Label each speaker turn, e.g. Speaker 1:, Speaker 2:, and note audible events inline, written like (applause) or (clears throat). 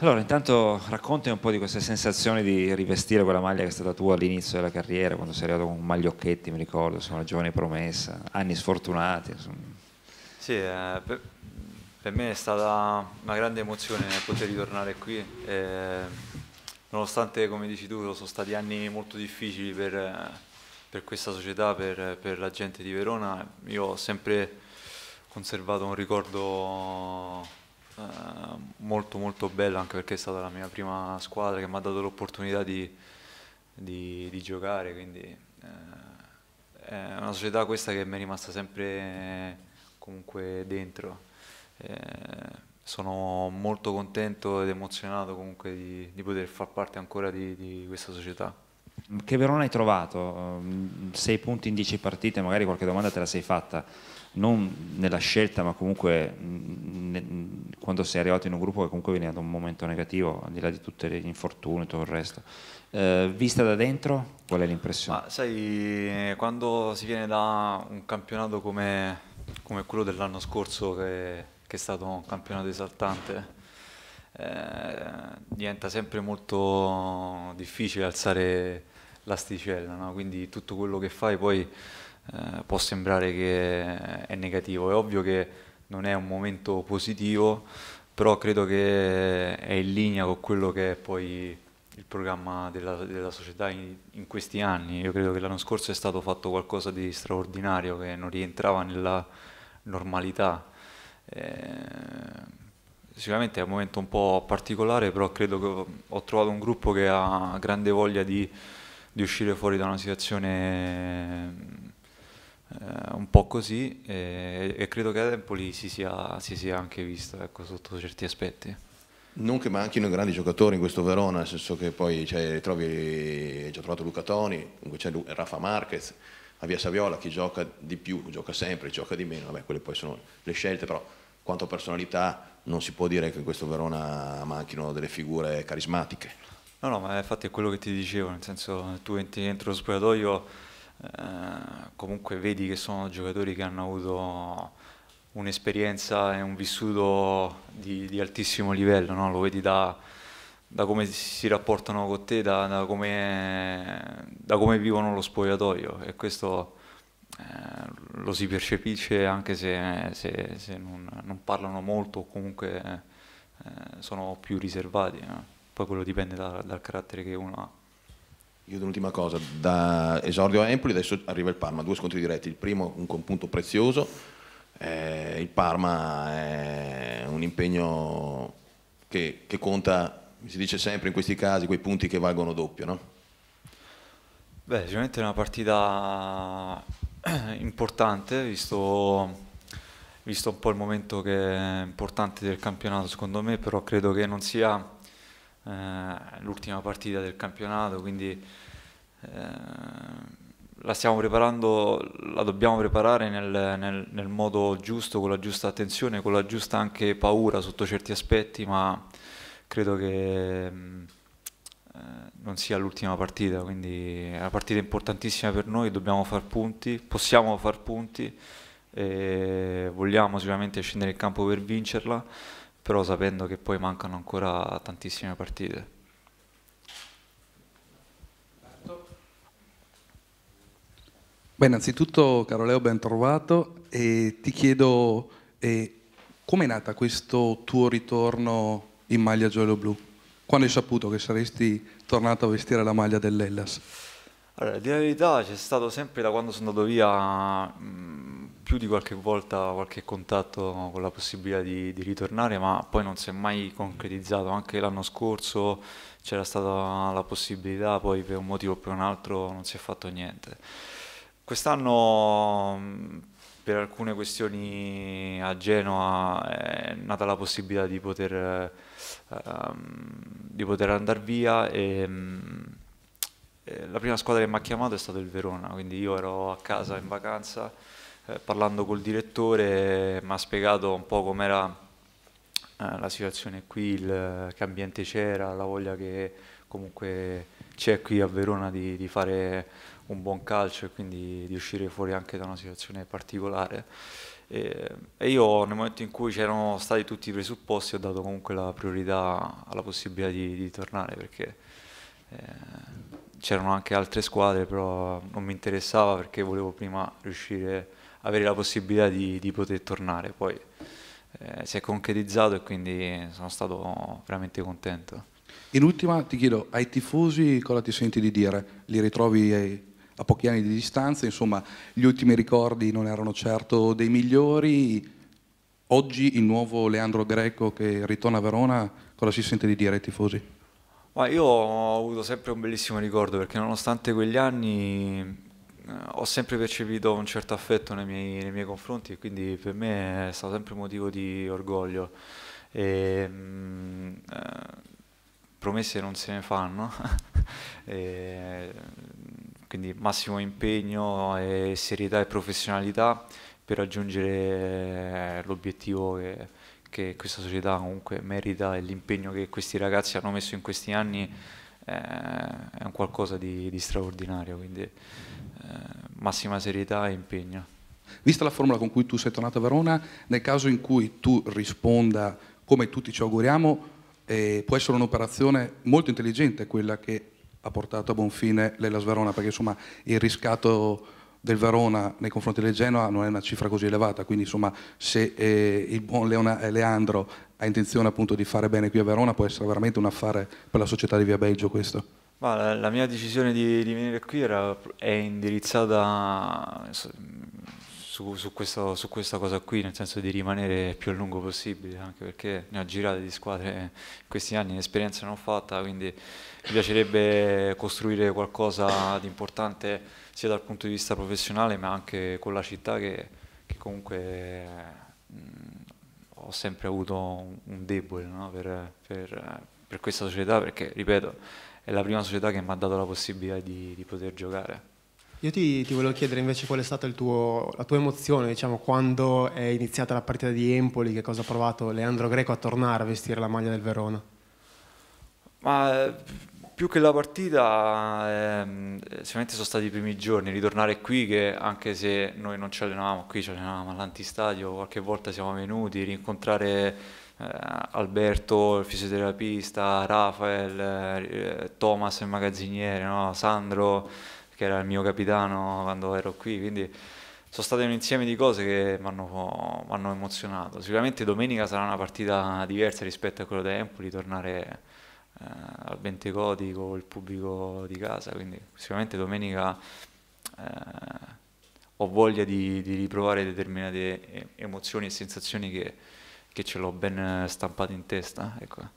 Speaker 1: Allora, intanto racconti un po' di queste sensazioni di rivestire quella maglia che è stata tua all'inizio della carriera, quando sei arrivato con magliocchetti, mi ricordo, sono una giovane promessa, anni sfortunati. Insomma. Sì, eh, per, per, me è stata una grande emozione poter ritornare qui. Eh, nonostante, come dici tu, sono stati anni molto difficili per, per questa società, per, per la gente di Verona, io ho sempre conservato un ricordo eh, molto molto bella anche perché è stata la mia prima squadra che mi ha dato l'opportunità di, di, di, giocare, quindi eh, è una società questa che mi è rimasta sempre comunque dentro. Eh, sono molto contento ed emozionato comunque di, di poter far parte ancora di, di questa società. Che Verona hai trovato? Ehm, sei punti in dieci partite, magari qualche domanda te la sei fatta, non nella scelta, ma comunque mm, mm, quando sei arrivato in un gruppo che comunque veniva da un momento negativo, al di là di tutti gli infortuni e tutto il resto. Eh, vista da dentro, qual è l'impressione? Ma sai, quando si viene da un campionato come, come quello dell'anno scorso, che, che, è stato un campionato esaltante, eh, diventa sempre molto difficile alzare l'asticella, no? quindi tutto quello che fai poi eh, può sembrare che è negativo, è ovvio che non è un momento positivo, però credo che è in linea con quello che è poi il programma della, della società in, in, questi anni. Io credo che l'anno scorso è stato fatto qualcosa di straordinario che non rientrava nella normalità. Eh, sicuramente è un momento un po' particolare, però credo che ho trovato un gruppo che ha grande voglia di di uscire fuori da una situazione eh, un po' così e, e, credo che a Empoli si sia, si sia anche visto ecco, sotto certi aspetti.
Speaker 2: Non che manchino grandi giocatori in questo Verona, nel senso che poi cioè, trovi, hai già trovato Luca Toni, comunque c'è Rafa Marquez, a Via Saviola, chi gioca di più, gioca sempre, gioca di meno, vabbè quelle poi sono le scelte, però quanto a personalità non si può dire che in questo Verona manchino delle figure carismatiche.
Speaker 1: No, no, ma infatti è quello che ti dicevo, nel senso tu entri dentro lo spogliatoio, eh, comunque vedi che sono giocatori che hanno avuto un'esperienza e un vissuto di, di altissimo livello, no? lo vedi da, da, come si rapportano con te, da, da, come, da come, vivono lo spogliatoio e questo eh, lo si percepisce anche se, se, se non, non, parlano molto o comunque eh, sono più riservati. No? poi quello dipende da, dal carattere che uno ha.
Speaker 2: Io un'ultima cosa, da esordio a Empoli adesso arriva il Parma, due scontri diretti, il primo un punto prezioso, eh, il Parma è un impegno che, che, conta, si dice sempre in questi casi, quei punti che valgono doppio, no?
Speaker 1: Beh, sicuramente è una partita (clears throat) importante, visto, visto un po' il momento che è importante del campionato secondo me, però credo che non sia eh, l'ultima partita del campionato, quindi eh, la stiamo preparando, la dobbiamo preparare nel, nel, nel, modo giusto, con la giusta attenzione, con la giusta anche paura sotto certi aspetti, ma credo che eh, non sia l'ultima partita, quindi è una partita importantissima per noi, dobbiamo far punti, possiamo far punti, E vogliamo sicuramente scendere in campo per vincerla però sapendo che poi mancano ancora
Speaker 2: tantissime partite. Beh, innanzitutto, caro Leo, ben trovato e ti chiedo eh, come è nata questo tuo ritorno in maglia giallo-blu? Quando hai saputo che saresti tornato a vestire la maglia dell'Ellas? Allora, di
Speaker 1: verità c'è stato sempre da quando sono andato via mh, più di qualche volta qualche contatto con la possibilità di, di ritornare, ma poi non si è mai concretizzato. Anche l'anno scorso c'era stata la possibilità, poi per un motivo o per un altro non si è fatto niente. Quest'anno mh, per alcune questioni a Genoa è nata la possibilità di poter, eh, ehm, di poter andare via e... Mh, eh, la prima squadra che mi ha chiamato è stato il Verona, quindi io ero a casa in vacanza, eh, parlando col direttore mi ha spiegato un po' com'era eh, la situazione qui, il, che ambiente c'era, la voglia che comunque c'è qui a Verona di, di, fare un buon calcio e quindi di uscire fuori anche da una situazione particolare. E, e io nel momento in cui c'erano stati tutti i presupposti ho dato comunque la priorità alla possibilità di, di tornare perché eh, c'erano anche altre squadre, però non mi interessava perché volevo prima riuscire a avere la possibilità di, di poter tornare. Poi eh, si è concretizzato e quindi sono stato veramente
Speaker 2: contento. In ultima ti chiedo, ai tifosi cosa ti senti di dire? Li ritrovi ai, a pochi anni di distanza, insomma gli ultimi ricordi non erano certo dei migliori. Oggi il nuovo Leandro Greco che ritorna a Verona, cosa si sente di dire ai tifosi?
Speaker 1: Ma io ho avuto sempre un bellissimo ricordo perché nonostante quegli anni eh, ho sempre percepito un certo affetto nei miei, nei miei confronti e quindi per me è stato sempre motivo di orgoglio. E, mh, mm, eh, promesse non se ne fanno, (laughs) e, quindi massimo impegno, e serietà e professionalità per raggiungere eh, l'obiettivo che, che questa società comunque merita e l'impegno che questi ragazzi hanno messo in questi anni eh, è un qualcosa di, di straordinario, quindi eh,
Speaker 2: massima serietà e impegno. Vista la formula con cui tu sei tornato a Verona, nel caso in cui tu risponda come tutti ci auguriamo, eh, può essere un'operazione molto intelligente quella che ha portato a buon fine l'Elas Verona, perché insomma il riscatto del Verona nei confronti del Genoa non è una cifra così elevata, quindi insomma se eh, il buon Leona, eh, Leandro ha intenzione appunto di fare bene qui a Verona può essere veramente un affare per la società di Via Belgio questo.
Speaker 1: Ma la, la mia decisione di, di venire qui era, è indirizzata su, su, questo, su, questa cosa qui, nel senso di rimanere più a lungo possibile, anche perché ne ho girate di squadre in questi anni, l'esperienza non ho fatta, quindi mi piacerebbe costruire qualcosa di importante sia dal punto di vista professionale, ma anche con la città che, che comunque mh, mm, ho sempre avuto un, un debole no? per, per, per, questa società, perché ripeto, è la prima società che mi ha dato la possibilità di, di poter giocare. Io ti, ti, volevo chiedere invece qual è stata tuo, la tua emozione, diciamo, quando è iniziata la partita di Empoli, che cosa ha provato Leandro Greco a tornare a vestire la maglia del Verona? Ma più che la partita, ehm, sicuramente sono stati i primi giorni, ritornare qui che anche se noi non ci allenavamo qui, ci allenavamo all'antistadio, qualche volta siamo venuti, rincontrare eh, Alberto, il fisioterapista, Rafael, eh, Thomas, il magazziniere, no? Sandro che era il mio capitano quando ero qui, quindi sono state un insieme di cose che mi hanno emozionato. Sicuramente domenica sarà una partita diversa rispetto a quello da Empoli, tornare eh, al Bentecodi con il pubblico di casa, quindi sicuramente domenica eh, ho voglia di, di, riprovare determinate emozioni e sensazioni che, che ce l'ho ben stampate in testa. Ecco.